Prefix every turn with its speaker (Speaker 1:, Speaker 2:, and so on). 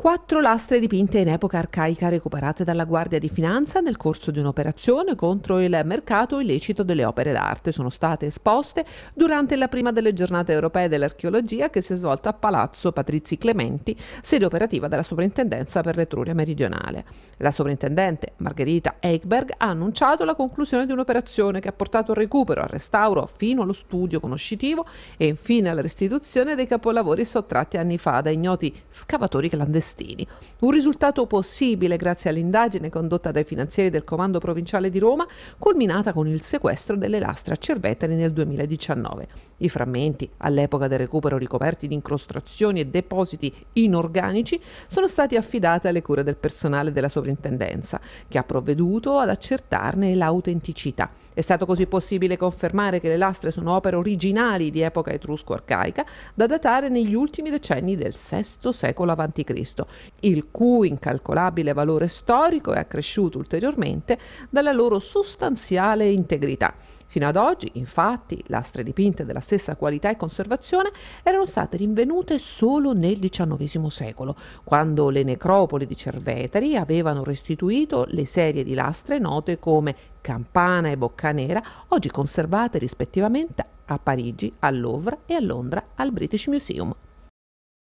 Speaker 1: quattro lastre dipinte in epoca arcaica recuperate dalla Guardia di Finanza nel corso di un'operazione contro il mercato illecito delle opere d'arte sono state esposte durante la prima delle giornate europee dell'archeologia che si è svolta a Palazzo Patrizi Clementi, sede operativa della Sovrintendenza per l'Etruria Meridionale. La sovrintendente Margherita Eichberg ha annunciato la conclusione di un'operazione che ha portato al recupero, al restauro, fino allo studio conoscitivo e infine alla restituzione dei capolavori sottratti anni fa da ignoti scavatori clandestini. Mastini. Un risultato possibile grazie all'indagine condotta dai finanzieri del Comando Provinciale di Roma, culminata con il sequestro delle lastre a Cervetani nel 2019. I frammenti, all'epoca del recupero ricoperti di incrostrazioni e depositi inorganici, sono stati affidati alle cure del personale della sovrintendenza, che ha provveduto ad accertarne l'autenticità. È stato così possibile confermare che le lastre sono opere originali di epoca etrusco-arcaica, da datare negli ultimi decenni del VI secolo a.C., Cristo, il cui incalcolabile valore storico è accresciuto ulteriormente dalla loro sostanziale integrità. Fino ad oggi, infatti, lastre dipinte della stessa qualità e conservazione erano state rinvenute solo nel XIX secolo, quando le necropoli di Cerveteri avevano restituito le serie di lastre note come Campana e Boccanera, oggi conservate rispettivamente a Parigi, al Louvre e a Londra al British Museum.